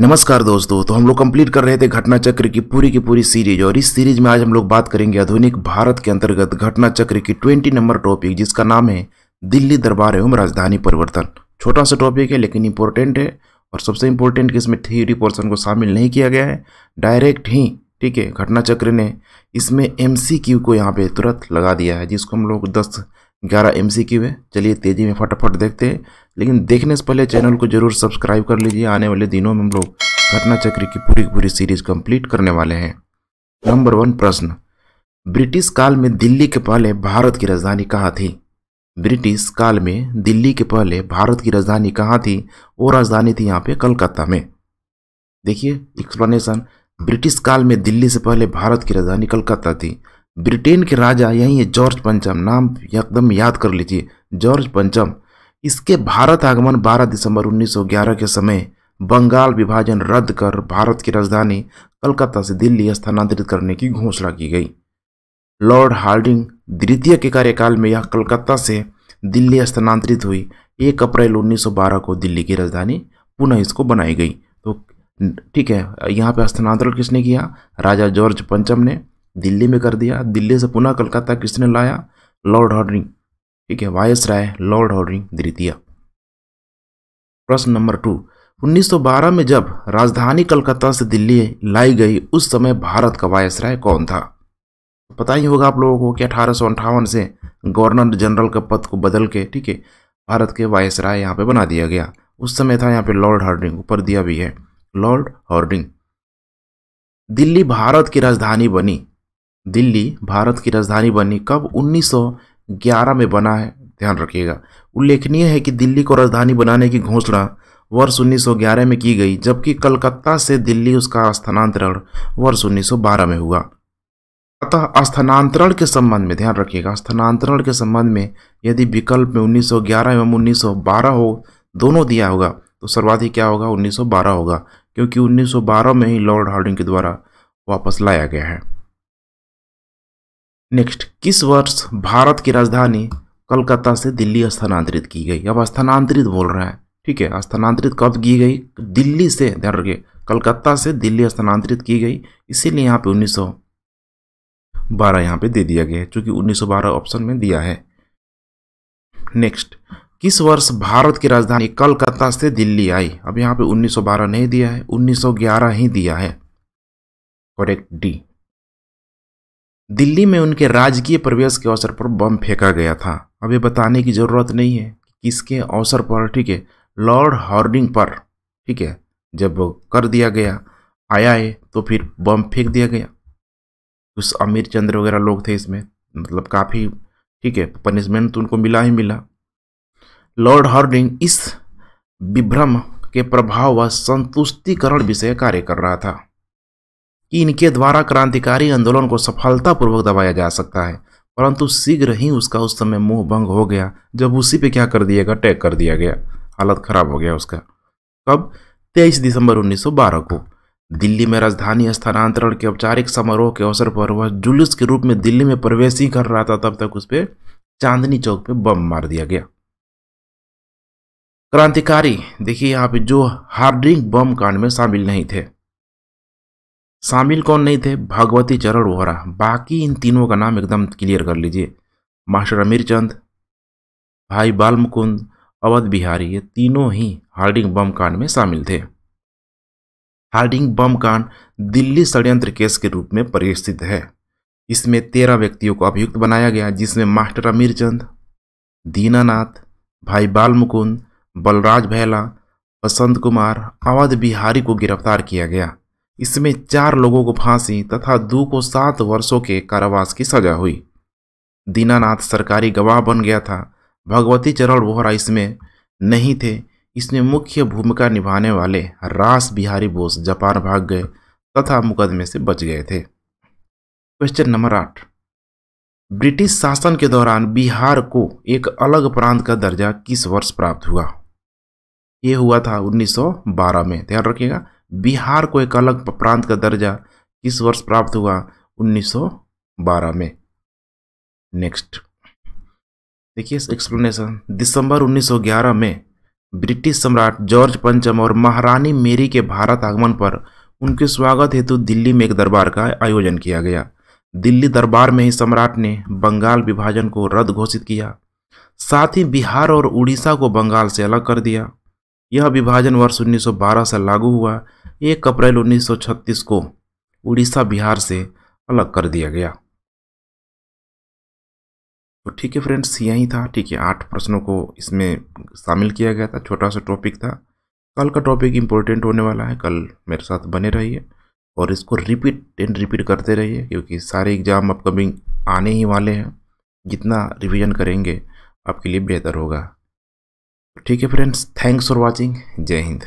नमस्कार दोस्तों तो हम लोग कंप्लीट कर रहे थे घटना चक्र की पूरी की पूरी सीरीज और इस सीरीज में आज हम लोग बात करेंगे आधुनिक भारत के अंतर्गत घटना चक्र की ट्वेंटी नंबर टॉपिक जिसका नाम है दिल्ली दरबार एवं राजधानी परिवर्तन छोटा सा टॉपिक है लेकिन इंपॉर्टेंट है और सबसे इम्पोर्टेंट कि इसमें थ्योरी पोर्सन को शामिल नहीं किया गया है डायरेक्ट ही ठीक है घटना चक्र ने इसमें एम को यहाँ पर तुरंत लगा दिया है जिसको हम लोग दस ग्यारह एम है चलिए तेज़ी में फटाफट देखते हैं लेकिन देखने से पहले चैनल को जरूर सब्सक्राइब कर लीजिए आने वाले दिनों में हम लोग घटना चक्र की पूरी पूरी सीरीज कंप्लीट करने वाले हैं नंबर वन प्रश्न ब्रिटिश काल में दिल्ली के पहले भारत की राजधानी कहाँ थी ब्रिटिश काल में दिल्ली के पहले भारत की राजधानी कहाँ थी वो राजधानी थी यहाँ पे कलकत्ता में देखिए एक्सप्लेनेशन ब्रिटिश काल में दिल्ली से पहले भारत की राजधानी कलकत्ता थी ब्रिटेन के राजा यही है जॉर्ज पंचम नाम एकदम याद कर लीजिए जॉर्ज पंचम इसके भारत आगमन 12 दिसंबर 1911 के समय बंगाल विभाजन रद्द कर भारत की राजधानी कलकत्ता से दिल्ली स्थानांतरित करने की घोषणा की गई लॉर्ड हार्डिंग द्वितीय के कार्यकाल में यह कलकत्ता से दिल्ली स्थानांतरित हुई एक अप्रैल 1912 को दिल्ली की राजधानी पुनः इसको बनाई गई तो ठीक है यहाँ पे स्थानांतरण किसने किया राजा जॉर्ज पंचम ने दिल्ली में कर दिया दिल्ली से पुनः कलकत्ता किसने लाया लॉर्ड हॉर्डरिंग ठीक है वायस राय लॉर्ड हॉर्डरिंग द्वितीय प्रश्न नंबर टू 1912 में जब राजधानी कलकत्ता से दिल्ली लाई गई उस समय भारत का वायस राय कौन था पता ही होगा आप लोगों को कि अठारह से गवर्नर जनरल के पद को बदल के ठीक है भारत के वायस राय यहाँ पे बना दिया गया उस समय था यहाँ पे लॉर्ड हॉर्डिंग ऊपर दिया भी है लॉर्ड हॉर्डिंग दिल्ली भारत की राजधानी बनी दिल्ली भारत की राजधानी बनी कब 1911 में बना है ध्यान रखिएगा उल्लेखनीय है कि दिल्ली को राजधानी बनाने की घोषणा वर्ष 1911 में की गई जबकि कलकत्ता से दिल्ली उसका स्थानांतरण वर्ष 1912 में हुआ अतः स्थानांतरण के संबंध में ध्यान रखिएगा स्थानांतरण के संबंध में यदि विकल्प में उन्नीस एवं उन्नीस हो दोनों दिया होगा तो सर्वाधिक क्या होगा 1912 होगा क्योंकि 1912 में ही लॉर्ड हार्डिंग के द्वारा वापस लाया गया है नेक्स्ट किस वर्ष भारत की राजधानी कलकत्ता से दिल्ली स्थानांतरित की गई अब स्थानांतरित बोल रहा है ठीक है स्थानांतरित कब की गई दिल्ली से ध्यान रखिए कलकत्ता से दिल्ली स्थानांतरित की गई इसीलिए यहाँ पे 1912 यहाँ पे दे दिया गया है चूंकि 1912 ऑप्शन में दिया है नेक्स्ट किस वर्ष भारत की राजधानी कलकत्ता से दिल्ली आई अब यहाँ पे 1912 नहीं दिया है 1911 ही दिया है करेक्ट डी दिल्ली में उनके राजकीय प्रवेश के अवसर पर बम फेंका गया था अब ये बताने की ज़रूरत नहीं है कि किसके अवसर पर ठीक है लॉर्ड हॉर्डिंग पर ठीक है जब कर दिया गया आया है तो फिर बम फेंक दिया गया उस अमीर चंद्र वगैरह लोग थे इसमें मतलब काफ़ी ठीक है पनिशमेंट तो उनको मिला ही मिला लॉर्ड हॉर्डिंग इस विभ्रम के प्रभाव व संतुष्टिकरण विषय कार्य कर रहा था कि इनके द्वारा क्रांतिकारी आंदोलन को सफलतापूर्वक दबाया जा सकता है परंतु शीघ्र ही उसका उस समय मुंह भंग हो गया जब उसी पे क्या कर दिया गया टैग कर दिया गया हालत खराब हो गया उसका कब 23 दिसंबर 1912 को दिल्ली में राजधानी स्थानांतरण के औपचारिक समारोह के अवसर पर वह जुलूस के रूप में दिल्ली में प्रवेश ही कर रहा था तब तक उस पर चांदनी चौक पर बम मार दिया गया क्रांतिकारी देखिए यहाँ पे जो हार्डिंग बम कांड में शामिल नहीं थे शामिल कौन नहीं थे भगवती चरण वोहरा बाकी इन तीनों का नाम एकदम क्लियर कर लीजिए मास्टर अमीर चंद भाई बाल मुकुंद अवध बिहारी ये तीनों ही हार्डिंग बम कांड में शामिल थे हार्डिंग बम कांड दिल्ली षड्यंत्र केस के रूप में परिस्थित है इसमें तेरह व्यक्तियों को अभियुक्त बनाया गया जिसमें मास्टर अमीर चंद दीनानाथ भाई बाल मुकुंद बलराज भैला बसंत कुमार अवध बिहारी को गिरफ्तार किया गया इसमें चार लोगों को फांसी तथा दो को सात वर्षों के कारावास की सजा हुई दीनानाथ सरकारी गवाह बन गया था भगवती चरण वोहरा इसमें नहीं थे इसमें मुख्य भूमिका निभाने वाले रास बिहारी बोस जापान भाग गए तथा मुकदमे से बच गए थे क्वेश्चन नंबर आठ ब्रिटिश शासन के दौरान बिहार को एक अलग प्रांत का दर्जा किस वर्ष प्राप्त हुआ यह हुआ था 1912 में ध्यान रखिएगा बिहार को एक अलग प्रांत का दर्जा किस वर्ष प्राप्त हुआ 1912 में नेक्स्ट देखिए एक्सप्लेनेशन दिसंबर 1911 में ब्रिटिश सम्राट जॉर्ज पंचम और महारानी मेरी के भारत आगमन पर उनके स्वागत हेतु दिल्ली में एक दरबार का आयोजन किया गया दिल्ली दरबार में ही सम्राट ने बंगाल विभाजन को रद्द घोषित किया साथ ही बिहार और उड़ीसा को बंगाल से अलग कर दिया यह विभाजन वर्ष 1912 से लागू हुआ एक अप्रैल 1936 को उड़ीसा बिहार से अलग कर दिया गया तो ठीक है फ्रेंड्स यही था ठीक है आठ प्रश्नों को इसमें शामिल किया गया था छोटा सा टॉपिक था कल का टॉपिक इम्पोर्टेंट होने वाला है कल मेरे साथ बने रहिए और इसको रिपीट एंड रिपीट करते रहिए क्योंकि सारे एग्ज़ाम अपकमिंग आने ही वाले हैं जितना रिवीजन करेंगे आपके लिए बेहतर होगा ठीक है फ्रेंड्स थैंक्स फॉर वॉचिंग जय हिंद